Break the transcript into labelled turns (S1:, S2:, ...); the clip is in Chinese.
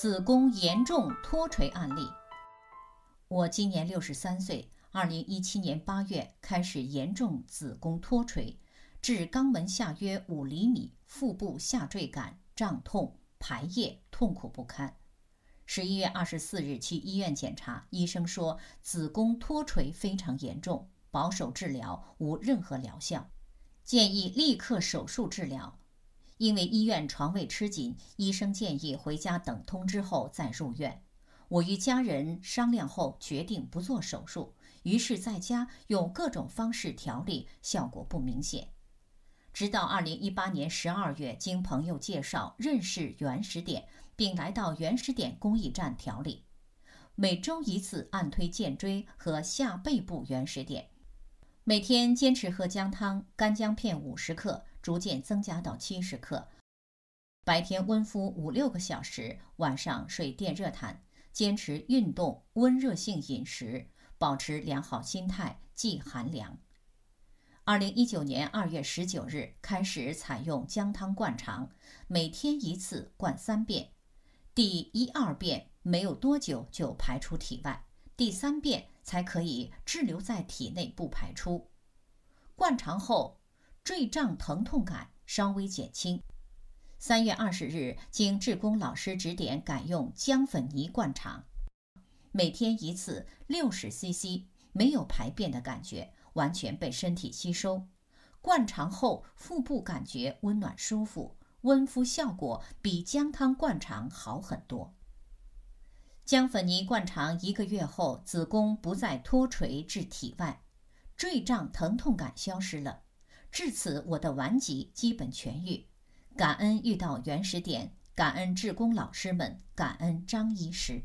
S1: 子宫严重脱垂案例。我今年六十三岁，二零一七年八月开始严重子宫脱垂，至肛门下约五厘米，腹部下坠感、胀痛、排液，痛苦不堪。十一月二十四日去医院检查，医生说子宫脱垂非常严重，保守治疗无任何疗效，建议立刻手术治疗。因为医院床位吃紧，医生建议回家等通知后再入院。我与家人商量后决定不做手术，于是在家用各种方式调理，效果不明显。直到二零一八年十二月，经朋友介绍认识原始点，并来到原始点公益站调理，每周一次按推肩椎和下背部原始点。每天坚持喝姜汤，干姜片五十克，逐渐增加到七十克。白天温敷五六个小时，晚上睡电热毯。坚持运动，温热性饮食，保持良好心态，忌寒凉。二零一九年二月十九日开始采用姜汤灌肠，每天一次，灌三遍。第一二遍没有多久就排出体外，第三遍。才可以滞留在体内不排出。灌肠后坠胀疼痛感稍微减轻。三月二十日，经志工老师指点，改用姜粉泥灌肠，每天一次，六十 CC，没有排便的感觉，完全被身体吸收。灌肠后腹部感觉温暖舒服，温敷效果比姜汤灌肠好很多。将粉泥灌肠一个月后，子宫不再脱垂至体外，坠胀疼痛感消失了。至此，我的顽疾基本痊愈。感恩遇到原始点，感恩志工老师们，感恩张医师。